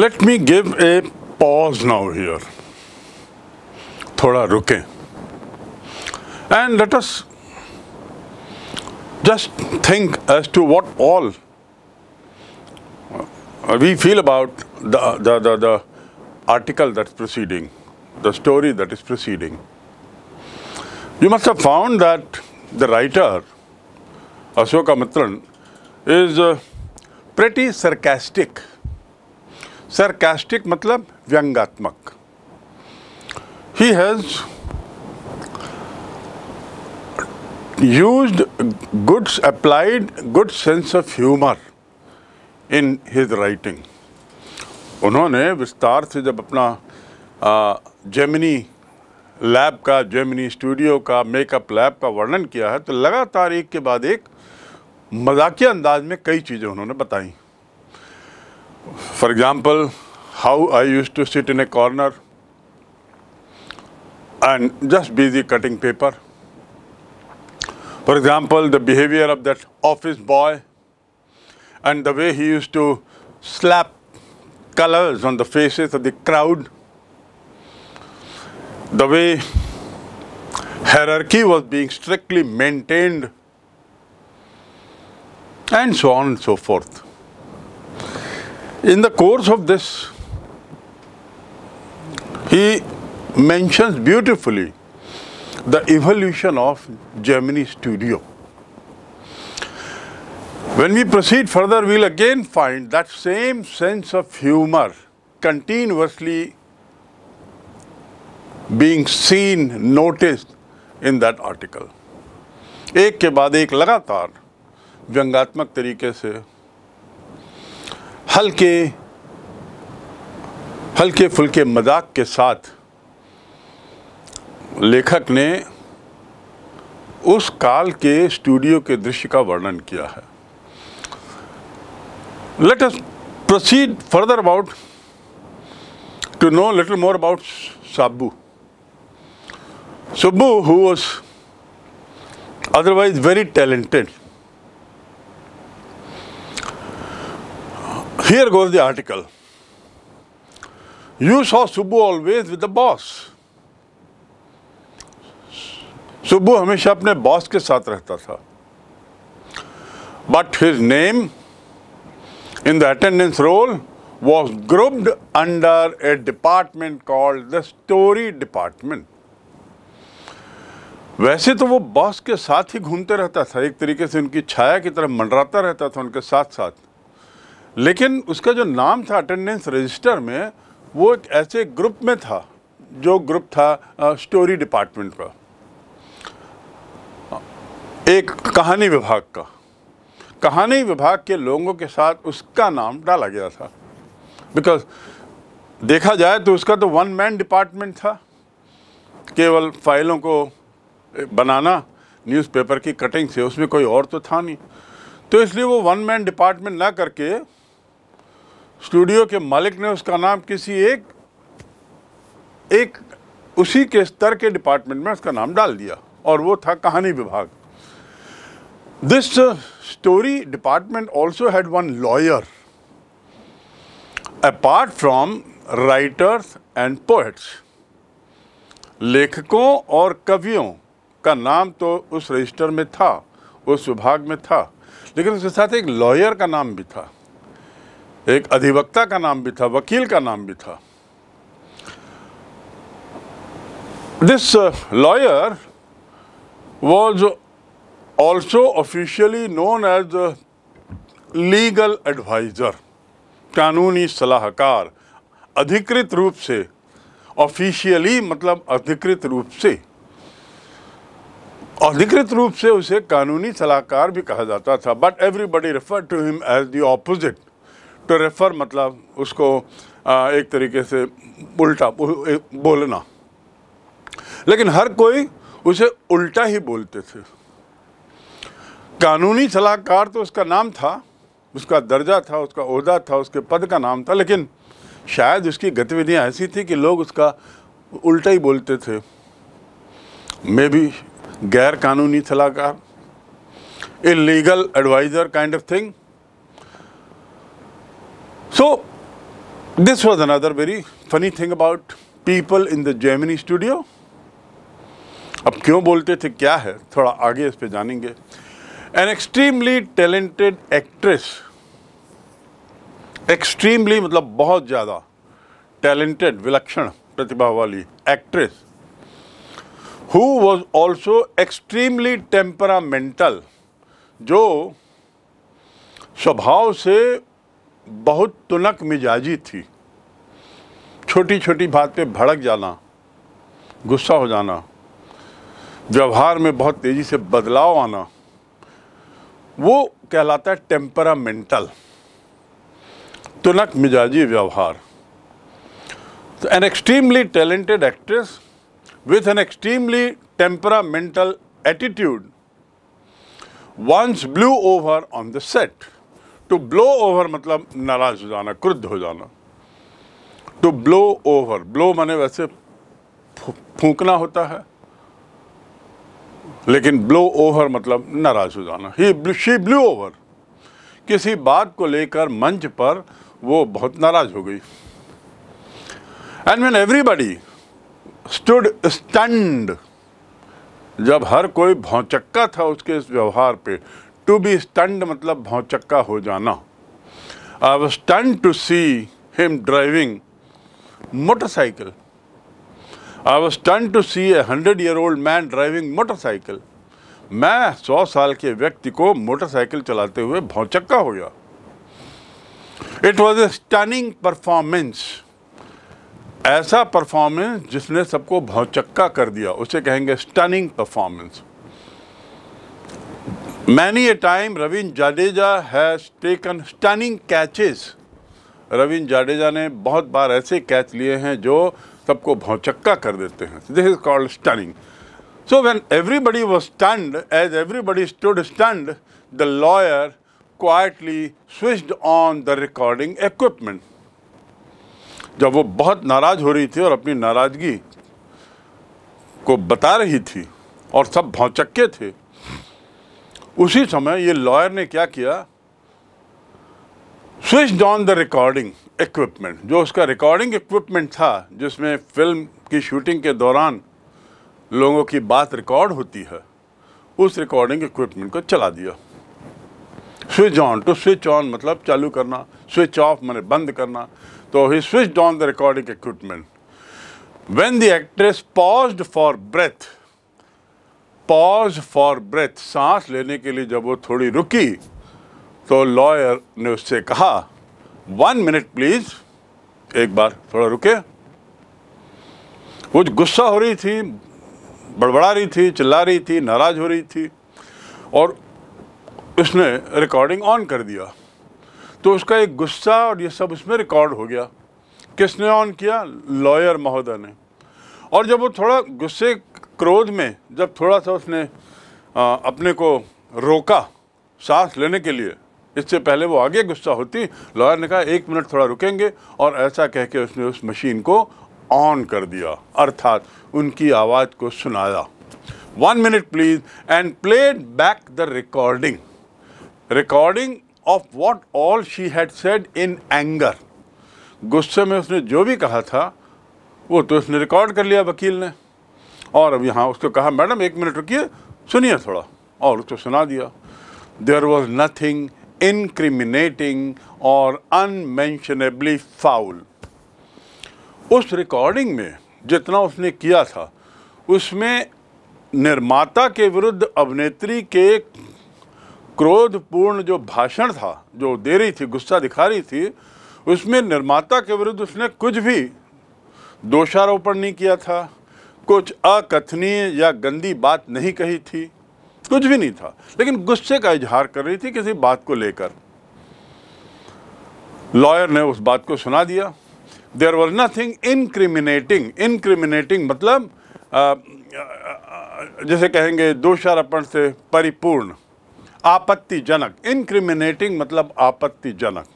Let me give a pause now here. Thoda ruke, and let us just think as to what all we feel about the, the, the, the, article that's preceding, the story that is preceding. You must have found that the writer, Ashoka Mitran, is uh, pretty sarcastic sarcastic मतलब व्यंगात्मक ही has used goods applied good sense of humour in his writing उन्होंने विस्तार से जब अपना Gemini lab का Gemini studio का मेकअप लैब का वर्णन किया है तो लगातार एक के बाद एक मजाकिया अंदाज में कई चीज़ें उन्होंने बताई For example, how I used to sit in a corner and just busy cutting paper. For example, the behavior of that office boy and the way he used to slap colors on the faces of the crowd, the way hierarchy was being strictly maintained, and so on and so forth. In the course of this, he mentions beautifully the evolution of Germany Studio. When we proceed further, we'll again find that same sense of humor continuously being seen, noticed in that article. एक के बाद एक लगातार व्यंगात्मक तरीके से हल्के हल्के फुल्के मजाक के साथ लेखक ने उस काल के स्टूडियो के दृश्य का वर्णन किया है let us proceed further about to know little more about साबू Subbu who was otherwise very talented Here goes the article. You saw Subbu always with the boss. Subbu hamesha apne boss ke sath rehta tha But his name in the attendance roll was grouped under a department called the story department. वैसे तो वो boss के साथ ही घूमते रहता था एक तरीके से उनकी छाया की तरह मंडराता रहता था उनके साथ साथ लेकिन उसका जो नाम था अटेंडेंस रजिस्टर में वो एक ऐसे ग्रुप में था जो ग्रुप था आ, स्टोरी डिपार्टमेंट का एक कहानी विभाग का कहानी विभाग के लोगों के साथ उसका नाम डाला गया था बिकॉज देखा जाए तो उसका तो वन मैन डिपार्टमेंट था केवल फाइलों को बनाना न्यूज़पेपर की कटिंग से उसमें कोई और तो था नहीं तो इसलिए वो वन मैन डिपार्टमेंट ना करके स्टूडियो के मालिक ने उसका नाम किसी एक एक उसी के स्तर के डिपार्टमेंट में उसका नाम डाल दिया और वो था कहानी विभाग this story department also had one lawyer apart from writers and poets लेखकों और कवियों का नाम तो उस रजिस्टर में था उस विभाग में था लेकिन उसके साथ एक लॉयर का नाम भी था एक अधिवक्ता का नाम भी था वकील का नाम भी था this lawyer was also officially known as legal adviser कानूनी सलाहकार अधिकृत रूप से ऑफिशियली मतलब अधिकृत रूप से अधिकृत रूप से उसे कानूनी सलाहकार भी कहा जाता था but everybody refer to him as the opposite to refer मतलब उसको आ, एक तरीके से उल्टा बोलना लेकिन हर कोई उसे उल्टा ही बोलते थे कानूनी सलाहकार तो उसका नाम था उसका दर्जा था उसका अहदा था उसके पद का नाम था लेकिन शायद उसकी गतिविधियां ऐसी थी कि लोग उसका उल्टा ही बोलते थे मे बी गैर कानूनी सलाहकार illegal adviser kind of thing So this was another very funny thing about people in the Gemini studio. अब क्यों बोलते थे क्या है थोड़ा आगे इस पे जानेंगे an extremely talented actress extremely मतलब बहुत ज़्यादा टैलेंटेड विलक्षण प्रतिभा वाली actress who was also extremely temperamental जो स्वभाव से बहुत तुनक मिजाजी थी छोटी छोटी बात पे भड़क जाना गुस्सा हो जाना व्यवहार में बहुत तेज़ी से बदलाव आना वो कहलाता है टेम्परामेंटल तुनक मिजाजी व्यवहार तो an extremely talented actress with an extremely temperamental attitude once blew over on the set to blow over मतलब नाराज हो जाना क्रुद्ध हो जाना टू ब्लो ओवर ब्लो माने वैसे फूकना होता है लेकिन ब्लो ओवर मतलब नाराज हो जाना ही शी ब्लू ओवर किसी बात को लेकर मंच पर वो बहुत नाराज हो गई and man everybody stood stunned जब हर कोई भौचक्का था उसके इस व्यवहार पे टू बी स्टंड मतलब भौचक्का हो जाना I was stunned to see him driving motorcycle I was stunned to see a hundred year old man driving motorcycle मैं सौ साल के व्यक्ति को मोटरसाइकिल चलाते हुए भौचक्का हो गया it was a stunning performance ऐसा परफॉर्मेंस जिसने सबको भौचक्का कर दिया उसे कहेंगे stunning performance Many a time Ravin Jadeja has taken stunning catches. Ravin Jadeja ने बहुत बार ऐसे कैच लिए हैं जो सबको भौचक्का कर देते हैं this is called stunning so when everybody was stunned as everybody stood stunned the lawyer quietly switched on the recording equipment जब वो बहुत नाराज हो रही थी और अपनी नाराजगी को बता रही थी और सब भौचक्के थे उसी समय ये लॉयर ने क्या किया switch on the recording equipment जो उसका रिकॉर्डिंग इक्विपमेंट था जिसमें फिल्म की शूटिंग के दौरान लोगों की बात रिकॉर्ड होती है उस रिकॉर्डिंग इक्विपमेंट को चला दिया switch on to switch on मतलब चालू करना स्विच ऑफ मैंने बंद करना तो ही switch on the recording equipment when the actress pause for breath pause for breath सांस लेने के लिए जब वो थोड़ी रुकी तो लॉयर ने उससे कहा वन मिनट प्लीज एक बार थोड़ा रुके वो गुस्सा हो रही थी बड़बड़ा रही थी चिल्ला रही थी नाराज हो रही थी और उसने रिकॉर्डिंग ऑन कर दिया तो उसका एक गुस्सा और ये सब उसमें रिकॉर्ड हो गया किसने ऑन किया लॉयर महोदय ने और जब वो थोड़ा गुस्से क्रोध में जब थोड़ा सा उसने आ, अपने को रोका सांस लेने के लिए इससे पहले वो आगे गुस्सा होती लॉयर ने कहा एक मिनट थोड़ा रुकेंगे और ऐसा कह के उसने उस मशीन को ऑन कर दिया अर्थात उनकी आवाज़ को सुनाया one minute please and played back the recording recording of what all she had said in anger गुस्से में उसने जो भी कहा था वो तो उसने रिकॉर्ड कर लिया वकील ने और अब यहाँ उसको कहा मैडम एक मिनट रुकिए सुनिए थोड़ा और उसको सुना दिया देर वॉज नथिंग इनक्रिमिनेटिंग और अनमेंशनेबली फाउल उस रिकॉर्डिंग में जितना उसने किया था उसमें निर्माता के विरुद्ध अभिनेत्री के क्रोधपूर्ण जो भाषण था जो दे रही थी गुस्सा दिखा रही थी उसमें निर्माता के विरुद्ध उसने कुछ भी दोषारोपण नहीं किया था कुछ अकथनीय या गंदी बात नहीं कही थी कुछ भी नहीं था लेकिन गुस्से का इजहार कर रही थी किसी बात को लेकर लॉयर ने उस बात को सुना दिया there was nothing incriminating incriminating मतलब आ, जैसे कहेंगे दोषारोपण से परिपूर्ण आपत्तिजनक इनक्रिमिनेटिंग मतलब आपत्तिजनक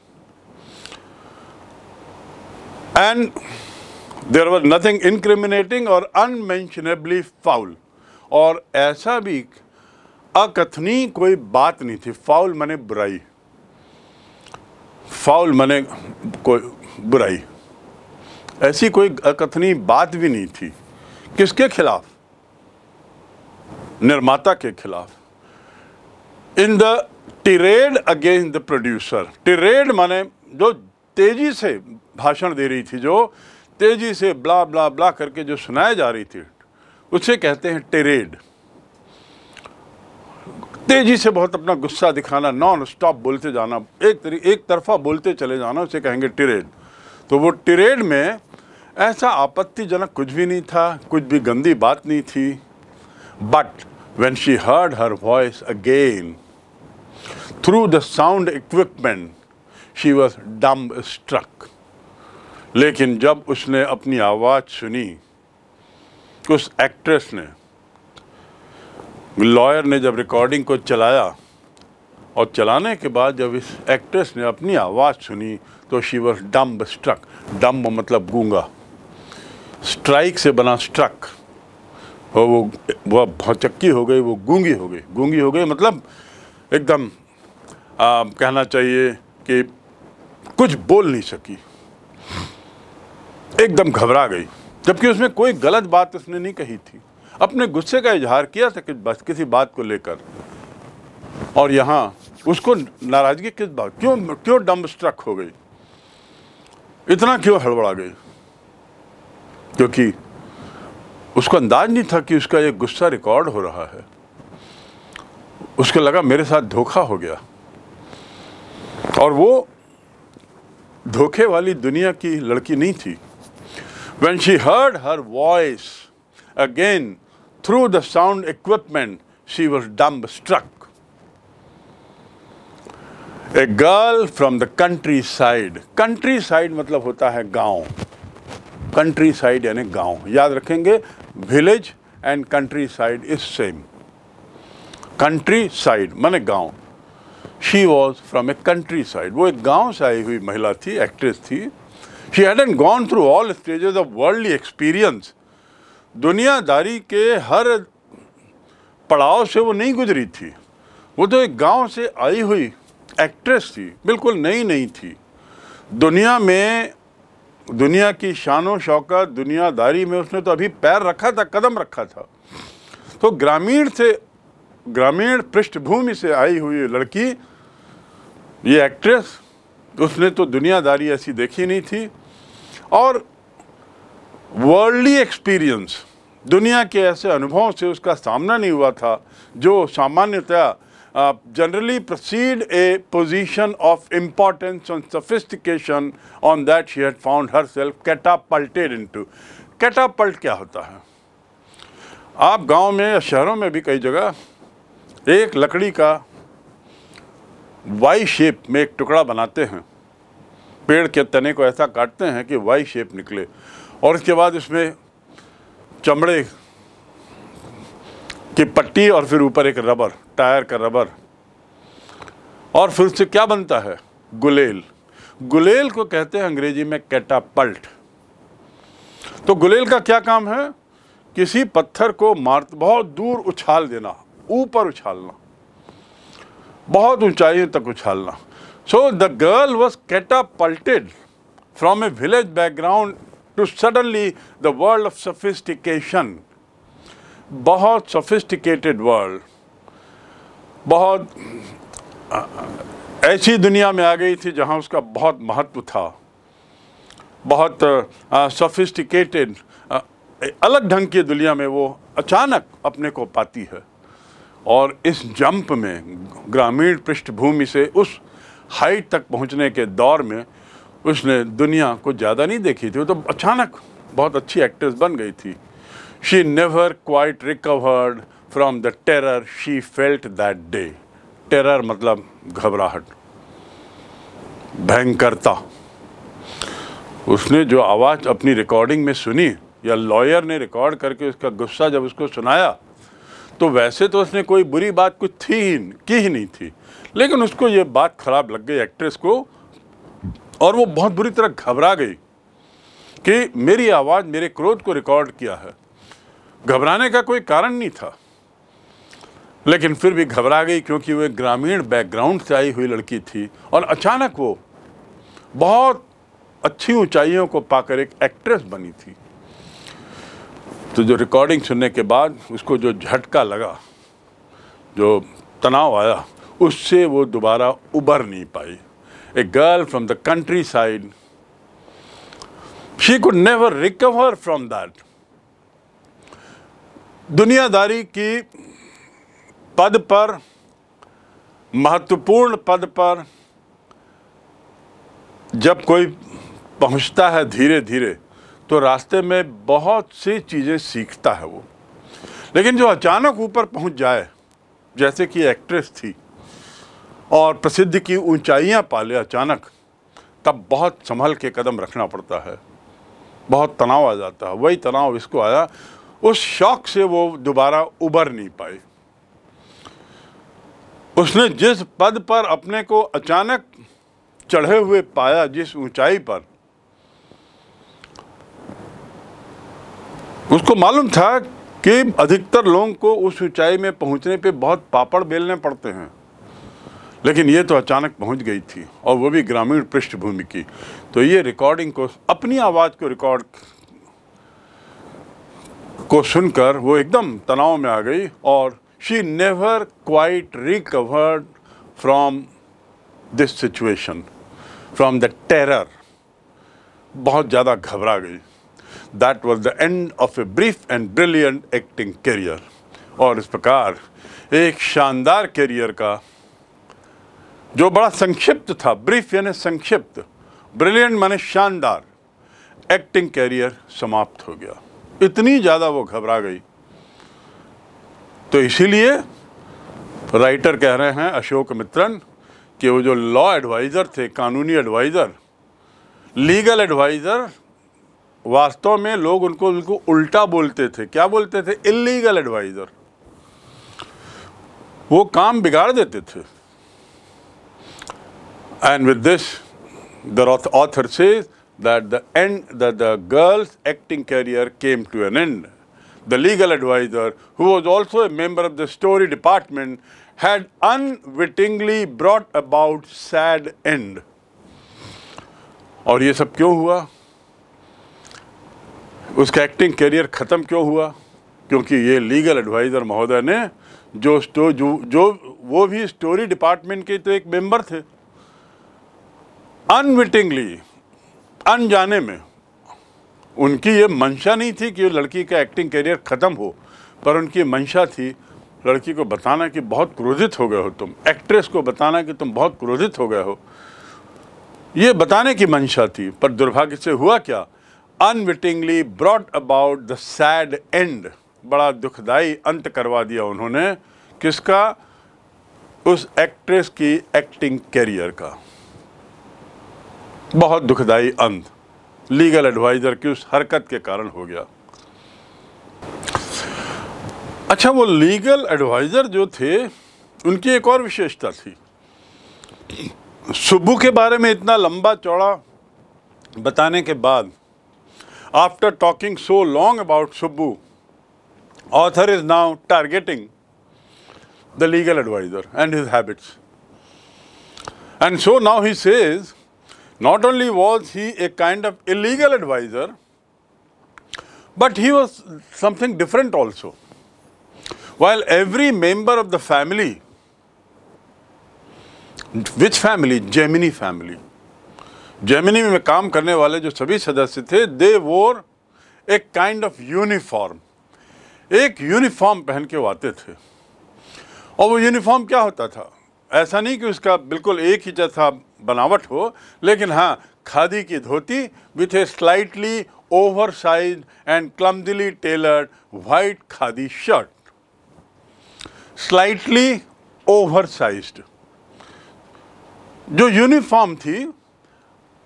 and there was nothing incriminating और अनमेंशनेबली फाउल और ऐसा भी अकथनी कोई बात नहीं थी फाउल मने बुराई फाउल मने कोई बुराई ऐसी कोई अकथनी बात भी नहीं थी किसके खिलाफ निर्माता के खिलाफ in the tirade against the producer tirade माने जो तेजी से भाषण दे रही थी जो तेज़ी से ब्ला ब्ला ब्ला करके जो सुनाई जा रही थी उसे कहते हैं टेरेड तेज़ी से बहुत अपना गुस्सा दिखाना नॉन स्टॉप बोलते जाना एक तरी एक तरफा बोलते चले जाना उसे कहेंगे टिरेड तो वो टिरेड में ऐसा आपत्तिजनक कुछ भी नहीं था कुछ भी गंदी बात नहीं थी but when she heard her voice again through the sound equipment she was dumbstruck लेकिन जब उसने अपनी आवाज़ सुनी उस एक्ट्रेस ने लॉयर ने जब रिकॉर्डिंग को चलाया और चलाने के बाद जब इस एक्ट्रेस ने अपनी आवाज़ सुनी तो she was dumbstruck dumb मतलब गूंगा स्ट्राइक से बना स्ट्रक और वो वह भौचक्की हो गई वो गूंगी हो गई गूंगी हो गई मतलब एकदम आ, कहना चाहिए कि कुछ बोल नहीं सकी एकदम घबरा गई जबकि उसमें कोई गलत बात उसने नहीं कही थी अपने गुस्से का इजहार किया था कि बस किसी बात को लेकर और यहाँ उसको नाराज़गी किस बात क्यों क्यों डम्ब स्ट्रक हो गई इतना क्यों हड़बड़ा गई क्योंकि उसको अंदाज नहीं था कि उसका एक गुस्सा रिकॉर्ड हो रहा है उसको लगा मेरे साथ धोखा हो गया और वो धोखे वाली दुनिया की लड़की नहीं थी When she heard her voice again through the sound equipment, she was dumbstruck. A girl from the countryside. Countryside मतलब होता है गांव. Countryside यानी गांव. याद रखेंगे village and countryside is same. Countryside माने गांव. She was from a countryside. वो एक गांव से आई हुई महिला थी, actress थी. He had gone through all stage of world experience दुनियादारी के हर पड़ाव से वो नहीं गुजरी थी वो तो एक गांव से आई हुई एक्ट्रेस थी बिल्कुल नई नई थी दुनिया में दुनिया की शान शौकत दुनियादारी में उसने तो अभी पैर रखा था कदम रखा था तो ग्रामीण से ग्रामीण पृष्ठभूमि से आई हुई लड़की ये एक्ट्रेस उसने तो दुनियादारी ऐसी देखी नहीं थी और वर्ल्डली एक्सपीरियंस दुनिया के ऐसे अनुभवों से उसका सामना नहीं हुआ था जो सामान्यतः generally precede a position of importance on sophistication on that she had found herself catapulted into catapult क्या होता है आप गांव में या शहरों में भी कई जगह एक लकड़ी का वाई शेप में एक टुकड़ा बनाते हैं पेड़ के तने को ऐसा काटते हैं कि वाई शेप निकले और इसके बाद इसमें चमड़े की पट्टी और फिर ऊपर एक रबर टायर का रबर और फिर उससे क्या बनता है गुलेल गुलेल को कहते हैं अंग्रेजी में कैटापल्ट तो गुलेल का क्या काम है किसी पत्थर को मार बहुत दूर उछाल देना ऊपर उछालना बहुत ऊंचाइयों तक उछालना So the girl was catapulted from a village background to suddenly the world of sophistication. bahut sophisticated world. bahut aisi duniya mein aa gayi thi jahan uska bahut महत्व tha bahut sophisticated alag dhang ki duniya mein wo achanak apne ko पाती hai और इस jump में ग्रामीण पृष्ठभूमि से उस height तक पहुंचने के दौर में उसने दुनिया को ज़्यादा नहीं देखी थी वो तो अचानक बहुत अच्छी एक्ट्रेस बन गई थी she never quite recovered from the terror she felt that day terror मतलब घबराहट भयंकरता उसने जो आवाज़ अपनी रिकॉर्डिंग में सुनी या लॉयर ने रिकॉर्ड करके उसका गुस्सा जब उसको सुनाया तो वैसे तो उसने कोई बुरी बात कुछ थी ही की ही नहीं थी लेकिन उसको ये बात खराब लग गई एक्ट्रेस को और वो बहुत बुरी तरह घबरा गई कि मेरी आवाज़ मेरे क्रोध को रिकॉर्ड किया है घबराने का कोई कारण नहीं था लेकिन फिर भी घबरा गई क्योंकि एक ग्रामीण बैकग्राउंड से आई हुई लड़की थी और अचानक वो बहुत अच्छी ऊंचाइयों को पाकर एक एक्ट्रेस बनी थी तो जो रिकॉर्डिंग सुनने के बाद उसको जो झटका लगा जो तनाव आया उससे वो दोबारा उबर नहीं पाई a girl from the countryside she could never recover from that दुनियादारी की पद पर महत्वपूर्ण पद पर जब कोई पहुंचता है धीरे धीरे तो रास्ते में बहुत सी चीज़ें सीखता है वो लेकिन जो अचानक ऊपर पहुंच जाए जैसे कि एक्ट्रेस थी और प्रसिद्ध की ऊंचाइयां पाले अचानक तब बहुत संभल के कदम रखना पड़ता है बहुत तनाव आ जाता है वही तनाव इसको आया उस शौक से वो दोबारा उबर नहीं पाए उसने जिस पद पर अपने को अचानक चढ़े हुए पाया जिस ऊंचाई पर उसको मालूम था कि अधिकतर लोगों को उस ऊंचाई में पहुंचने पे बहुत पापड़ बेलने पड़ते हैं लेकिन ये तो अचानक पहुंच गई थी और वो भी ग्रामीण पृष्ठभूमि की तो ये रिकॉर्डिंग को अपनी आवाज़ को रिकॉर्ड को सुनकर वो एकदम तनाव में आ गई और she never quite recovered from this situation from the terror बहुत ज़्यादा घबरा गई that was the end of a brief and brilliant acting career और इस प्रकार एक शानदार करियर का जो बड़ा संक्षिप्त था ब्रीफ यानी संक्षिप्त ब्रिलियंट माने शानदार एक्टिंग कैरियर समाप्त हो गया इतनी ज़्यादा वो घबरा गई तो इसीलिए राइटर कह रहे हैं अशोक मित्रन कि वो जो लॉ एडवाइज़र थे कानूनी एडवाइज़र लीगल एडवाइज़र वास्तव में लोग उनको उनको उल्टा बोलते थे क्या बोलते थे इलीगल एडवाइज़र वो काम बिगाड़ देते थे And with this, the author says that the end, that the girl's acting career came to an end. The legal adviser who was also a member of the story department, had unwittingly brought about sad end. aur ye sab kyon hua uska acting career khatam kyon hua kyunki ye legal adviser mahoday ne jo स्टो jo wo bhi story department ke to ek member the unwittingly अनजाने में उनकी ये मंशा नहीं थी कि लड़की का एक्टिंग करियर ख़त्म हो पर उनकी मंशा थी लड़की को बताना कि बहुत क्रोधित हो गए हो तुम एक्ट्रेस को बताना कि तुम बहुत क्रोधित हो गए हो ये बताने की मंशा थी पर दुर्भाग्य से हुआ क्या unwittingly broad about the sad end बड़ा दुखदाई अंत करवा दिया उन्होंने किसका उस एक्ट्रेस की एक्टिंग कैरियर का बहुत दुखदाई अंत लीगल एडवाइज़र की उस हरकत के कारण हो गया अच्छा वो लीगल एडवाइज़र जो थे उनकी एक और विशेषता थी सुब्बू के बारे में इतना लंबा चौड़ा बताने के बाद after talking so long about Subbu author is now targeting the legal adviser and his habits and so now he says Not only was he a kind of illegal advisor, but he was something different also. While every member of the family, which family? Gemini family. Gemini में काम करने वाले जो सभी सदस्य थे they wore a kind of uniform एक uniform पहन के आते थे और वो यूनिफॉर्म क्या होता था ऐसा नहीं कि उसका बिल्कुल एक ही जैसा बनावट हो लेकिन हाँ खादी की dhoti with a slightly oversize and clumsily tailor white khadi shirt slightly oversize जो यूनिफॉर्म थी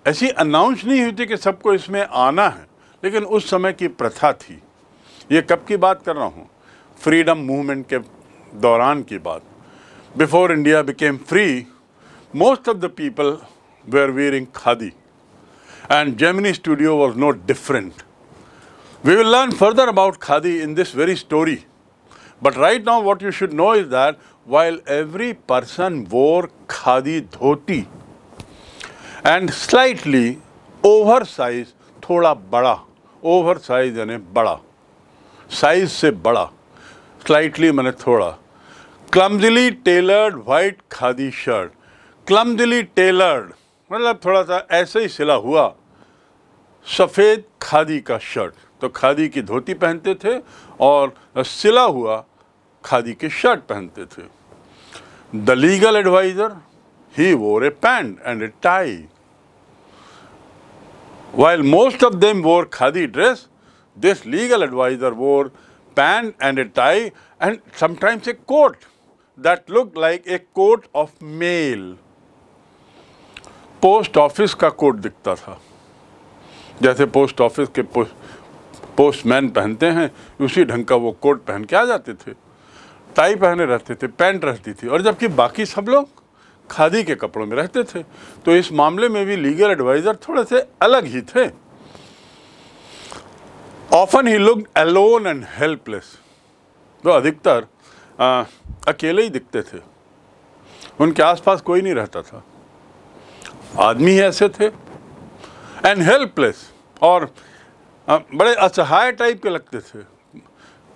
ऐसी अनाउंस नहीं हुई थी कि सबको इसमें आना है लेकिन उस समय की प्रथा थी ये कब की बात कर रहा हूँ फ्रीडम मूवमेंट के दौरान की बात before India became free, most of the people were wearing khadi. And Gemini Studio was no different. We will learn further about khadi in this very story. But right now what you should know is that while every person wore khadi dhoti and slightly oversized, thoda bada, oversized यानी bada, size se bada, slightly मैंने thoda. Clumsily tailored white khadi shirt clumsily tailored मतलब थोड़ा सा ऐसे ही सिला हुआ सफ़ेद खादी का शर्ट तो खादी की धोती पहनते थे और सिला हुआ खादी के शर्ट पहनते थे the legal adviser he wore a pant and a tie while most of them wore khadi dress this legal adviser wore pant and a tie and sometimes a coat that looked like a coat of mail. Post office का coat दिखता था जैसे post office के postman पहनते हैं उसी ढंग का वो कोट पहन के आ जाते थे टाई पहने रहते थे पैंट रहती थी और जबकि बाकी सब लोग खादी के कपड़ों में रहते थे तो इस मामले में भी लीगल एडवाइज़र थोड़े से अलग ही थे often he look alone and helpless तो अधिकतर अकेले ही दिखते थे उनके आसपास कोई नहीं रहता था आदमी ऐसे थे एंड हेल्पलेस और बड़े असहाय टाइप के लगते थे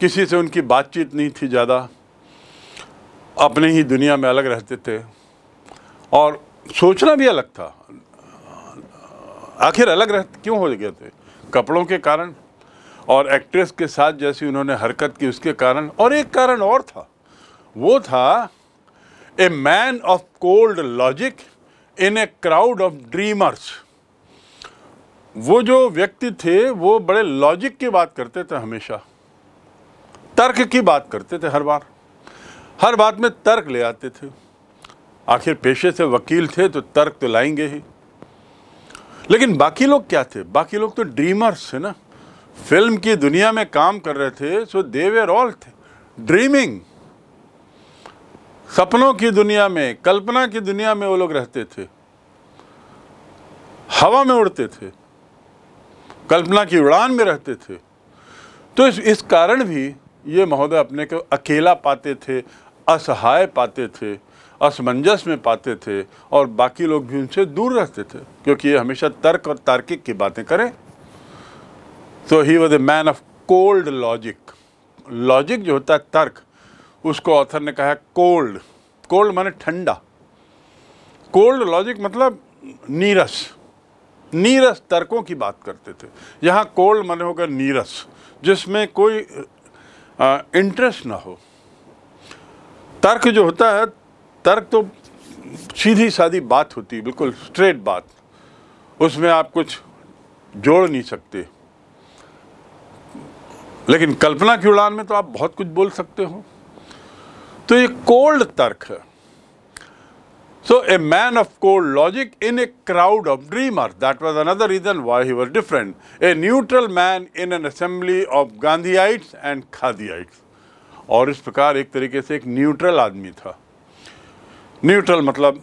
किसी से उनकी बातचीत नहीं थी ज़्यादा अपने ही दुनिया में अलग रहते थे और सोचना भी अलग था आखिर अलग रह क्यों हो गए थे कपड़ों के कारण और एक्ट्रेस के साथ जैसी उन्होंने हरकत की उसके कारण और एक कारण और था वो था a man of cold logic in a crowd of dreamers वो जो व्यक्ति थे वो बड़े लॉजिक की बात करते थे हमेशा तर्क की बात करते थे हर बार हर बात में तर्क ले आते थे आखिर पेशे से वकील थे तो तर्क तो लाएंगे ही लेकिन बाकी लोग क्या थे बाकी लोग तो ड्रीमर्स थे ना फिल्म की दुनिया में काम कर रहे थे सो देवेर ऑल थे ड्रीमिंग सपनों की दुनिया में कल्पना की दुनिया में वो लोग रहते थे हवा में उड़ते थे कल्पना की उड़ान में रहते थे तो इस इस कारण भी ये महोदय अपने को अकेला पाते थे असहाय पाते थे असमंजस में पाते थे और बाकी लोग भी उनसे दूर रहते थे क्योंकि ये हमेशा तर्क और तार्किक की बातें करें तो he was a man of cold logic logic जो होता है तर्क उसको ऑथर ने कहा कोल्ड कोल्ड माने ठंडा कोल्ड लॉजिक मतलब नीरस नीरस तर्कों की बात करते थे यहाँ कोल्ड माने होगा नीरस जिसमें कोई इंटरेस्ट ना हो तर्क जो होता है तर्क तो सीधी सादी बात होती है बिल्कुल स्ट्रेट बात उसमें आप कुछ जोड़ नहीं सकते लेकिन कल्पना की उड़ान में तो आप बहुत कुछ बोल सकते हो तो ये कोल्ड तर्क so a man of cold logic in a crowd of dreamer that was another reason why he was different a neutral man in an assembly of Gandhiites and khadiites और इस प्रकार एक तरीके से एक न्यूट्रल आदमी था न्यूट्रल मतलब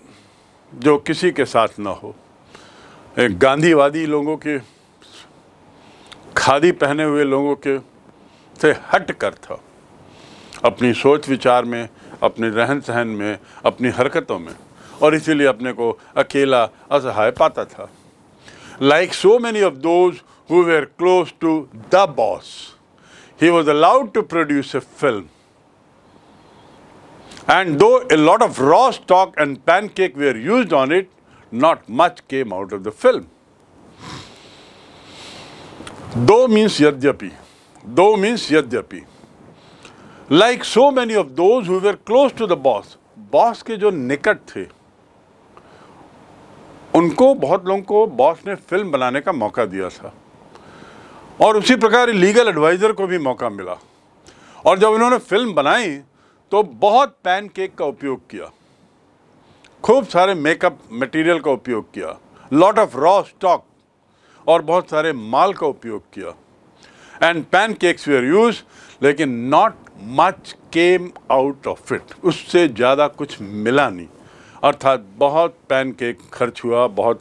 जो किसी के साथ ना हो एक गांधीवादी लोगों के खादी पहने हुए लोगों के से हट कर था अपनी सोच विचार में अपने रहन सहन में अपनी हरकतों में और इसीलिए अपने को अकेला असहाय पाता था like so many of those who were close to the boss he was allowed to produce a film And though a lot of raw stock and pancake were used on it, not much came out of the film. Though means yadyapi. Though means yadyapi. Like so many of those who close to the boss boss के जो निकट थे उनको बहुत लोगों को boss ने film बनाने का मौका दिया था और उसी प्रकार लीगल एडवाइज़र को भी मौका मिला और जब उन्होंने फिल्म बनाई तो बहुत पैन केक का उपयोग किया खूब सारे मेकअप मटेरियल का उपयोग किया लॉट ऑफ रॉ स्टॉक और बहुत सारे माल का उपयोग किया and pancakes were use लेकिन not much came out of it उससे ज़्यादा कुछ मिला नहीं अर्थात बहुत पैन के खर्च हुआ बहुत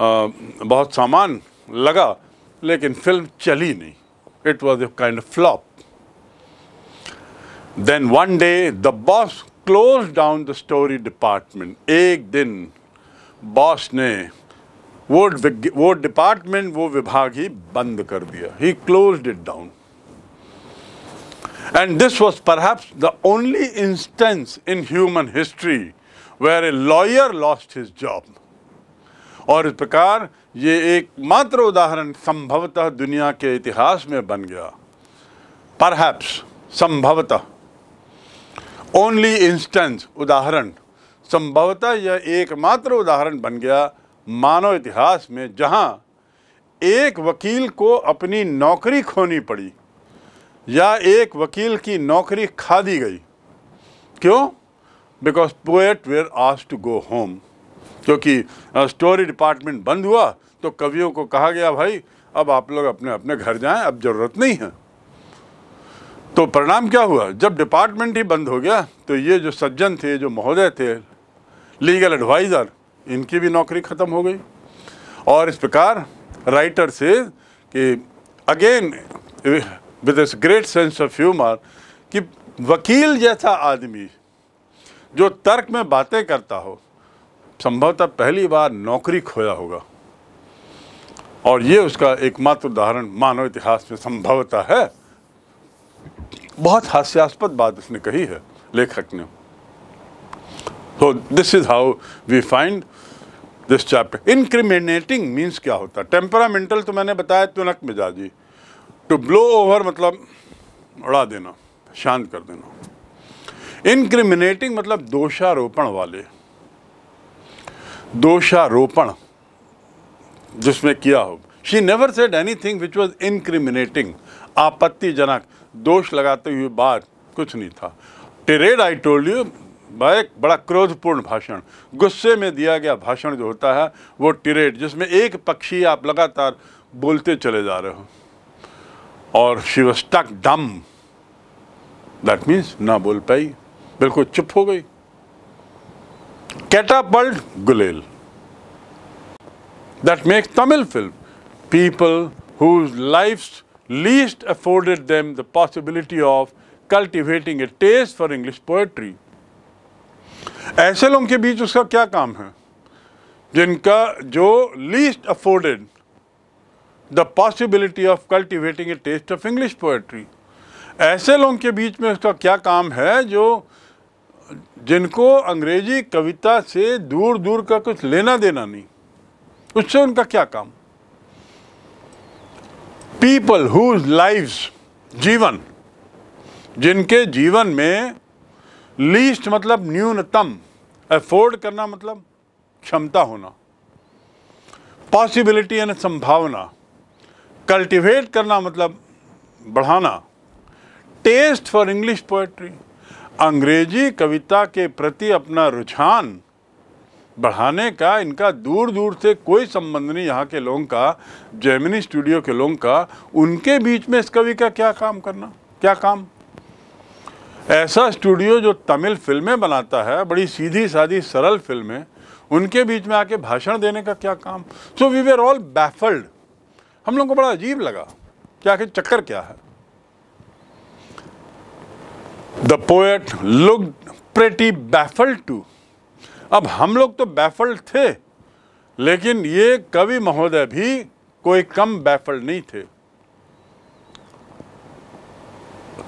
आ, बहुत सामान लगा लेकिन फिल्म चली नहीं it was a kind of flop then one day the boss close down the story department एक दिन बॉस ने वो वो डिपार्टमेंट वो विभाग ही बंद कर दिया he close it down And this was perhaps the only instance in human history where a lawyer lost his job. और इस प्रकार ये एक मात्र उदाहरण संभवतः दुनिया के इतिहास में बन गया परहैप्स संभवतः ओनली इंस्टेंस उदाहरण संभवतः यह एकमात्र उदाहरण बन गया मानव इतिहास में जहां एक वकील को अपनी नौकरी खोनी पड़ी या एक वकील की नौकरी खा दी गई क्यों बिकॉज पोएट वेयर आज टू गो होम क्योंकि स्टोरी डिपार्टमेंट बंद हुआ तो कवियों को कहा गया भाई अब आप लोग अपने अपने घर जाएं अब ज़रूरत नहीं है तो परिणाम क्या हुआ जब डिपार्टमेंट ही बंद हो गया तो ये जो सज्जन थे जो महोदय थे लीगल एडवाइज़र इनकी भी नौकरी ख़त्म हो गई और इस प्रकार राइटर से कि again with his great sense of humour कि वकील जैसा आदमी जो तर्क में बातें करता हो संभवतः पहली बार नौकरी खोया होगा और ये उसका एकमात्र उदाहरण मानव इतिहास में संभवतः है बहुत हास्यास्पद बात उसने कही है लेखक ने तो this is how we find this chapter incriminating means क्या होता है टेम्परामेंटल तो मैंने बताया तुनक मिजाजी टू ब्लो ओवर मतलब उड़ा देना शांत कर देना इनक्रिमिनेटिंग मतलब दोषारोपण वाले दोषारोपण जिसमें किया हो she never said anything which was incriminating आपत्तिजनक दोष लगाते हुए बात कुछ नहीं था टेरेड आई टोल्ड यू एक बड़ा क्रोधपूर्ण भाषण गुस्से में दिया गया भाषण जो होता है वो टिरेड जिसमें एक पक्षी आप लगातार बोलते चले जा रहे हो और she's stuck dumb that means ना बोल पाई बिल्कुल चुप हो गई कैटापल्ट गुलेल that make Tamil film people who life least afforded them the possibility of cultivating a taste for English poetry ऐसे लोगों के बीच उसका क्या काम है जिनका जो least afforded the possibility of cultivating a taste of English poetry ऐसे लोगों के बीच में उसका क्या काम है जो जिनको अंग्रेजी कविता से दूर दूर का कुछ लेना देना नहीं उससे उनका क्या काम पीपल हुज लाइव्स जीवन जिनके जीवन में लीस्ट मतलब न्यूनतम एफोर्ड करना मतलब क्षमता होना पॉसिबिलिटी यानी संभावना कल्टिवेट करना मतलब बढ़ाना टेस्ट फॉर इंग्लिश पोएट्री अंग्रेजी कविता के प्रति अपना रुझान बढ़ाने का इनका दूर दूर से कोई संबंध नहीं यहाँ के लोगों का जैमिनी स्टूडियो के लोगों का उनके बीच में इस कवि का क्या काम करना क्या काम ऐसा स्टूडियो जो तमिल फिल्में बनाता है बड़ी सीधी सादी सरल फिल्में उनके बीच में आके भाषण देने का क्या काम so we were all baffled हम लोगों को बड़ा अजीब लगा कि आखिर चक्कर क्या है the poet look pretty baffled too अब हम लोग तो बैफल्ड थे लेकिन ये कवि महोदय भी कोई कम बैफल्ड नहीं थे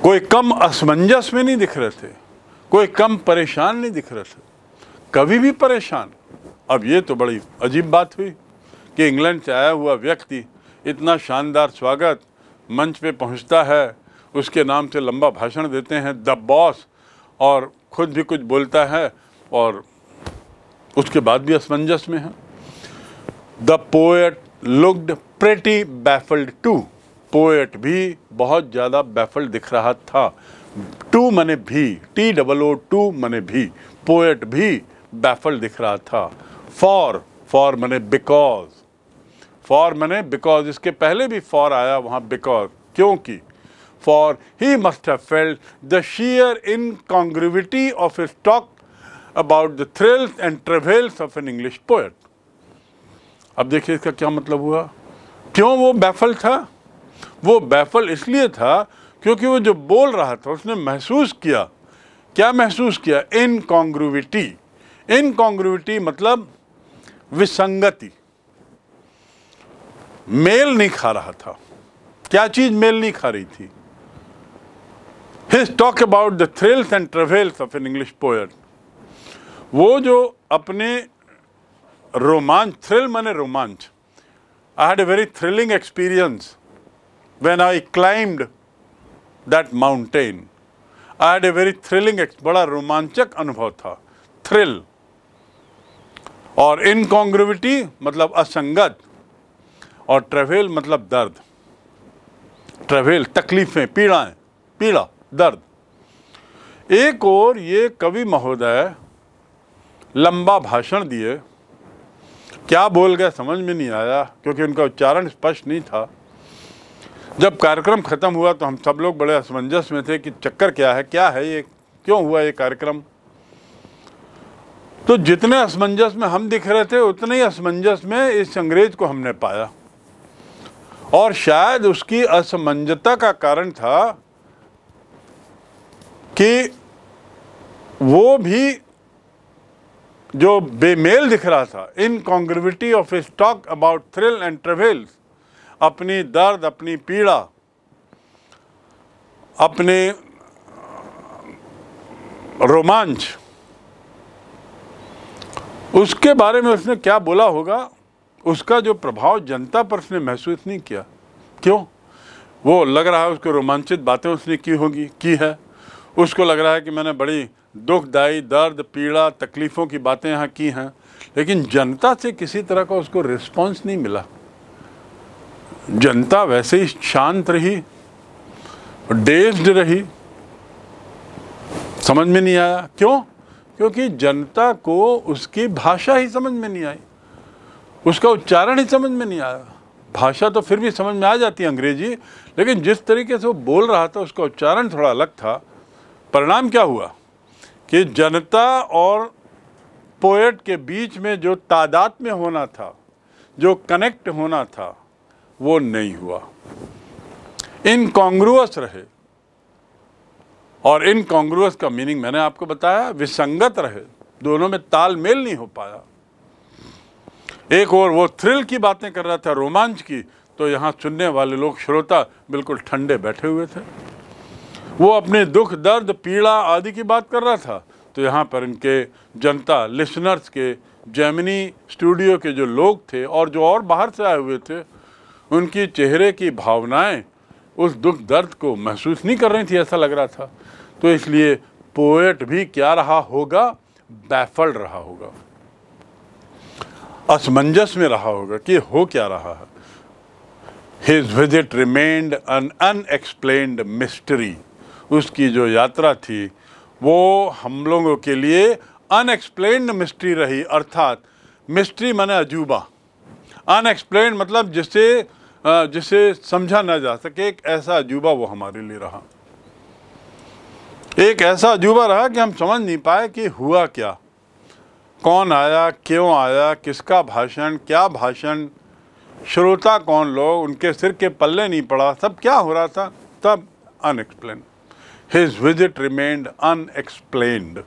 कोई कम असमंजस में नहीं दिख रहे थे कोई कम परेशान नहीं दिख रहे थे कभी भी परेशान अब ये तो बड़ी अजीब बात हुई कि इंग्लैंड से आया हुआ व्यक्ति इतना शानदार स्वागत मंच पे पहुंचता है उसके नाम से लंबा भाषण देते हैं द बॉस और खुद भी कुछ बोलता है और उसके बाद भी असमंजस में है the poet looked pretty baffled too poet भी बहुत ज़्यादा बैफल्ड दिख रहा था टू मने भी टी डबल ओ टू मने भी पोएट भी बैफल्ड दिख रहा था फॉर फॉर मने बिकॉज फॉर मैंने बिकॉज इसके पहले भी फॉर आया वहाँ बिकॉज क्योंकि for he must have felt the sheer incongruity of a stock about the thrills and travels of an English poet अब देखिए इसका क्या मतलब हुआ क्यों वो बैफल था वो बैफल इसलिए था क्योंकि वो जो बोल रहा था उसने महसूस किया क्या महसूस किया इनकॉन्ग्रिविटी इनकॉन्ग्रिविटी मतलब विसंगति मेल नहीं खा रहा था क्या चीज़ मेल नहीं खा रही थी his talk about the thrills and travels of an English poet वो जो अपने रोमांच थ्रिल मैंने रोमांच I had a very thrilling experience when I climbed that mountain I had a very thrilling बड़ा रोमांचक अनुभव था थ्रिल और इनकॉन्ग्रिविटी मतलब असंगत और ट्रेवेल मतलब दर्द ट्रेवेल तकलीफ़ें पीड़ाएं पीड़ा दर्द एक और ये कवि महोदय लंबा भाषण दिए क्या बोल गए समझ में नहीं आया क्योंकि उनका उच्चारण स्पष्ट नहीं था जब कार्यक्रम ख़त्म हुआ तो हम सब लोग बड़े असमंजस में थे कि चक्कर क्या है क्या है ये क्यों हुआ ये कार्यक्रम तो जितने असमंजस में हम दिख रहे थे उतने ही असमंजस में इस अंग्रेज़ को हमने पाया और शायद उसकी असमंजता का कारण था कि वो भी जो बेमेल दिख रहा था congruity of stock talk about thrill and travels अपनी दर्द अपनी पीड़ा अपने रोमांच उसके बारे में उसने क्या बोला होगा उसका जो प्रभाव जनता पर उसने महसूस नहीं किया क्यों वो लग रहा है उसको रोमांचित बातें उसने की होगी की है उसको लग रहा है कि मैंने बड़ी दुखदायी दर्द पीड़ा तकलीफ़ों की बातें यहाँ की हैं लेकिन जनता से किसी तरह का उसको रिस्पांस नहीं मिला जनता वैसे ही शांत रही डेस्ड रही समझ में नहीं आया क्यों क्योंकि जनता को उसकी भाषा ही समझ में नहीं आई उसका उच्चारण ही समझ में नहीं आया भाषा तो फिर भी समझ में आ जाती है अंग्रेजी लेकिन जिस तरीके से वो बोल रहा था उसका उच्चारण थोड़ा अलग था परिणाम क्या हुआ कि जनता और पोएट के बीच में जो तादाद में होना था जो कनेक्ट होना था वो नहीं हुआ कांग्रुअस रहे और इन कांग्रुअस का मीनिंग मैंने आपको बताया विसंगत रहे दोनों में तालमेल नहीं हो पाया एक और वो थ्रिल की बातें कर रहा था रोमांच की तो यहाँ सुनने वाले लोग श्रोता बिल्कुल ठंडे बैठे हुए थे वो अपने दुख दर्द पीड़ा आदि की बात कर रहा था तो यहाँ पर इनके जनता लिसनर्स के जैमिनी स्टूडियो के जो लोग थे और जो और बाहर से आए हुए थे उनकी चेहरे की भावनाएं उस दुख दर्द को महसूस नहीं कर रही थी ऐसा लग रहा था तो इसलिए पोएट भी क्या रहा होगा बैफल रहा होगा असमंजस में रहा होगा कि हो क्या रहा है his visit remained an unexplained mystery उसकी जो यात्रा थी वो हम लोगों के लिए अनएक्सप्लेन्ड मिस्ट्री रही अर्थात मिस्ट्री माने अजूबा अनएक्सप्लेन मतलब जिसे जिसे समझा ना जा सके एक ऐसा अजूबा वो हमारे लिए रहा एक ऐसा अजूबा रहा कि हम समझ नहीं पाए कि हुआ क्या कौन आया क्यों आया किसका भाषण क्या भाषण श्रोता कौन लोग उनके सिर के पल्ले नहीं पड़ा सब क्या हो रहा था तब unexplained his visit remained unexplained